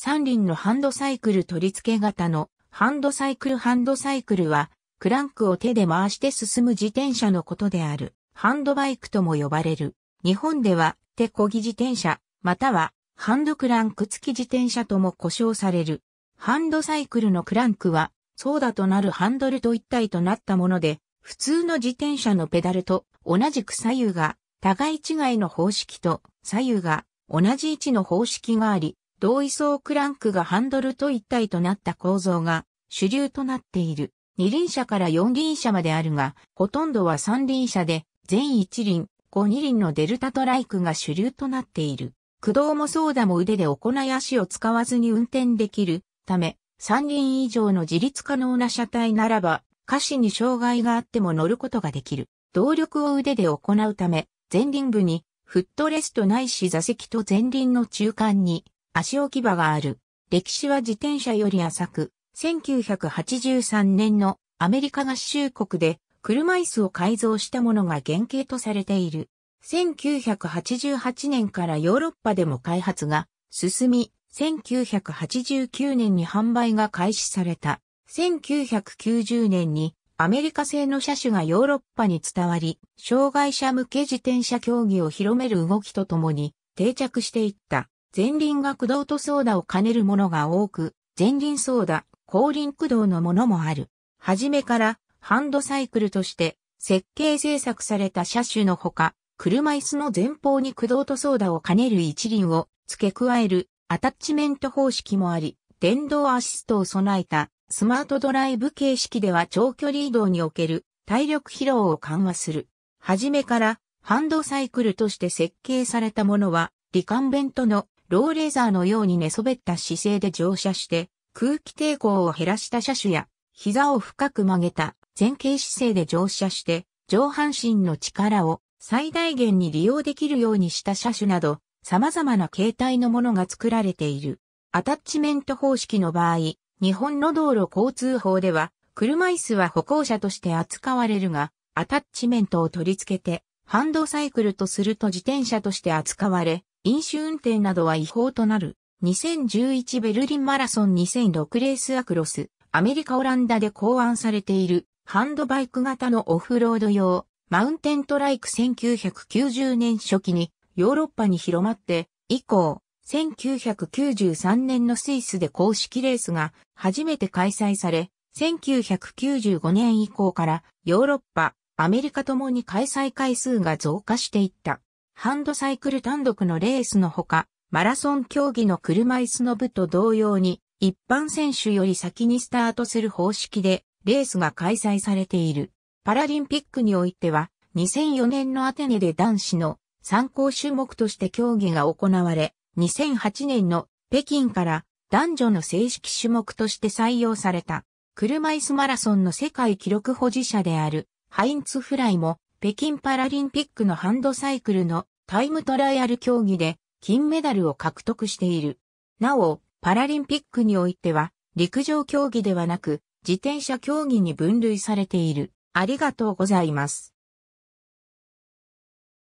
三輪のハンドサイクル取り付け型のハンドサイクルハンドサイクルは、クランクを手で回して進む自転車のことである。ハンドバイクとも呼ばれる。日本では、手漕ぎ自転車、または、ハンドクランク付き自転車とも呼称される。ハンドサイクルのクランクは、ソーダとなるハンドルと一体となったもので、普通の自転車のペダルと同じく左右が、互い違いの方式と左右が同じ位置の方式があり、同位相クランクがハンドルと一体となった構造が主流となっている。二輪車から四輪車まであるが、ほとんどは三輪車で、全一輪、五二輪のデルタトライクが主流となっている。駆動もソーダも腕で行い足を使わずに運転できるため、三輪以上の自立可能な車体ならば、下肢に障害があっても乗ることができる。動力を腕で行うため、前輪部に、フットレストないし座席と前輪の中間に、足置き場がある。歴史は自転車より浅く、1983年のアメリカ合衆国で車椅子を改造したものが原型とされている。1988年からヨーロッパでも開発が進み、1989年に販売が開始された。1990年にアメリカ製の車種がヨーロッパに伝わり、障害者向け自転車競技を広める動きとともに定着していった。前輪が駆動とソーダを兼ねるものが多く、前輪ソーダ、後輪駆動のものもある。はじめからハンドサイクルとして設計制作された車種のほか、車椅子の前方に駆動とソーダを兼ねる一輪を付け加えるアタッチメント方式もあり、電動アシストを備えたスマートドライブ形式では長距離移動における体力疲労を緩和する。はじめからハンドサイクルとして設計されたものはリカンベントのローレーザーのように寝そべった姿勢で乗車して空気抵抗を減らした車種や膝を深く曲げた前傾姿勢で乗車して上半身の力を最大限に利用できるようにした車種など様々な形態のものが作られている。アタッチメント方式の場合、日本の道路交通法では車椅子は歩行者として扱われるが、アタッチメントを取り付けてハンドサイクルとすると自転車として扱われ、飲酒運転などは違法となる。2011ベルリンマラソン2006レースアクロス、アメリカオランダで考案されている、ハンドバイク型のオフロード用、マウンテントライク1990年初期にヨーロッパに広まって、以降、1993年のスイスで公式レースが初めて開催され、1995年以降からヨーロッパ、アメリカともに開催回数が増加していった。ハンドサイクル単独のレースのほか、マラソン競技の車椅子の部と同様に、一般選手より先にスタートする方式で、レースが開催されている。パラリンピックにおいては、2004年のアテネで男子の参考種目として競技が行われ、2008年の北京から男女の正式種目として採用された。車椅子マラソンの世界記録保持者であるハインツ・フライも北京パラリンピックのハンドサイクルのタイムトライアル競技で金メダルを獲得している。なお、パラリンピックにおいては陸上競技ではなく自転車競技に分類されている。ありがとうございます。